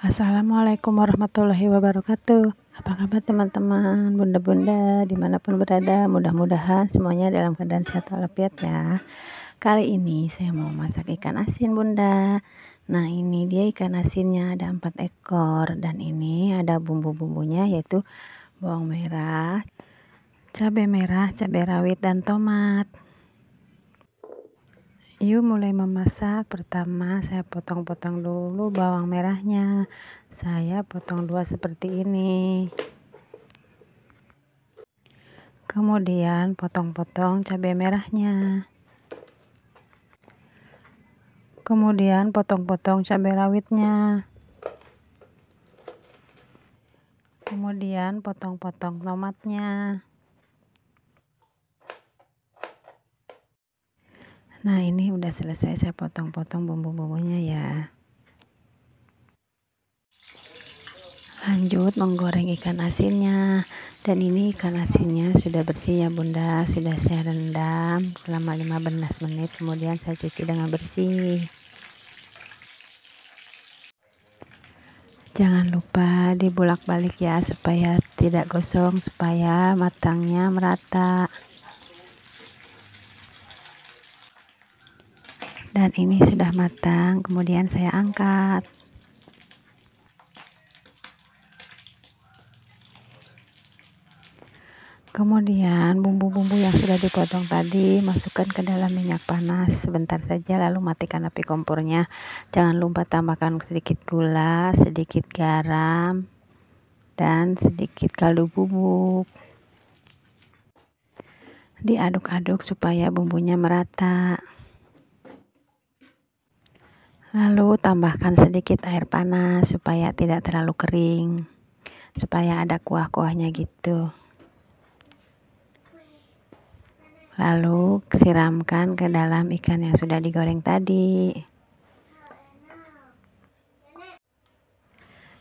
Assalamualaikum warahmatullahi wabarakatuh Apa kabar teman-teman, bunda-bunda, dimanapun berada Mudah-mudahan semuanya dalam keadaan sehat walafiat ya Kali ini saya mau masak ikan asin bunda Nah ini dia ikan asinnya ada empat ekor Dan ini ada bumbu-bumbunya yaitu bawang merah, cabai merah, cabai rawit, dan tomat Yuk mulai memasak. Pertama saya potong-potong dulu bawang merahnya. Saya potong dua seperti ini. Kemudian potong-potong cabai merahnya. Kemudian potong-potong cabai rawitnya. Kemudian potong-potong tomatnya. Nah ini udah selesai saya potong-potong bumbu-bumbunya ya Lanjut menggoreng ikan asinnya Dan ini ikan asinnya sudah bersih ya bunda Sudah saya rendam selama 15 menit Kemudian saya cuci dengan bersih Jangan lupa dibulak-balik ya supaya tidak gosong Supaya matangnya merata dan ini sudah matang kemudian saya angkat kemudian bumbu-bumbu yang sudah dipotong tadi masukkan ke dalam minyak panas sebentar saja lalu matikan api kompornya jangan lupa tambahkan sedikit gula sedikit garam dan sedikit kaldu bubuk diaduk-aduk supaya bumbunya merata Lalu tambahkan sedikit air panas supaya tidak terlalu kering, supaya ada kuah-kuahnya gitu. Lalu siramkan ke dalam ikan yang sudah digoreng tadi.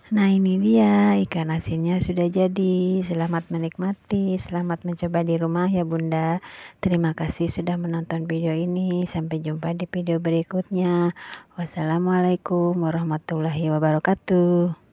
Nah ini dia ikan asinnya sudah jadi Selamat menikmati Selamat mencoba di rumah ya bunda Terima kasih sudah menonton video ini Sampai jumpa di video berikutnya Wassalamualaikum warahmatullahi wabarakatuh